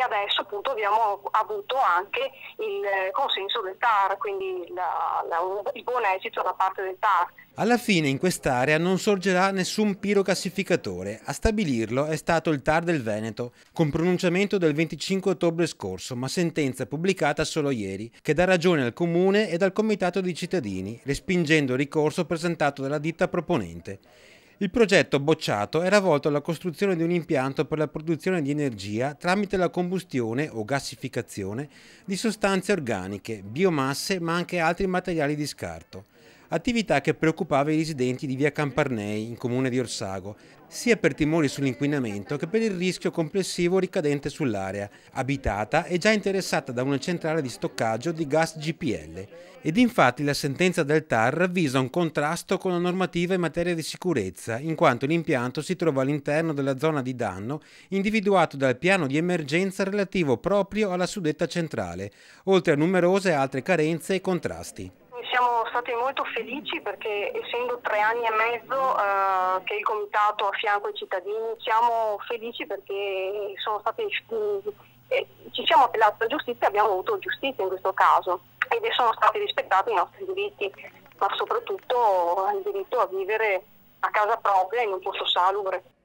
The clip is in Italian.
adesso appunto abbiamo avuto anche il eh, consenso del TAR, quindi la, la, il buon esito da parte del TAR. Alla fine in quest'area non sorgerà nessun pirocassificatore, a stabilirlo è stato il TAR del Veneto, con pronunciamento del 25 ottobre scorso, ma sentenza pubblicata solo ieri, che dà ragione al Comune e al Comitato dei Cittadini, respingendo il ricorso presentato dalla ditta proponente. Il progetto bocciato era volto alla costruzione di un impianto per la produzione di energia tramite la combustione o gassificazione di sostanze organiche, biomasse ma anche altri materiali di scarto attività che preoccupava i residenti di via Camparnei, in comune di Orsago, sia per timori sull'inquinamento che per il rischio complessivo ricadente sull'area, abitata e già interessata da una centrale di stoccaggio di gas GPL. Ed infatti la sentenza del TAR avvisa un contrasto con la normativa in materia di sicurezza, in quanto l'impianto si trova all'interno della zona di danno individuato dal piano di emergenza relativo proprio alla suddetta centrale, oltre a numerose altre carenze e contrasti siamo stati molto felici perché essendo tre anni e mezzo eh, che il comitato a fianco ai cittadini siamo felici perché stati, eh, ci siamo appellati alla giustizia e abbiamo avuto giustizia in questo caso ed sono stati rispettati i nostri diritti ma soprattutto il diritto a vivere a casa propria in un posto salubre.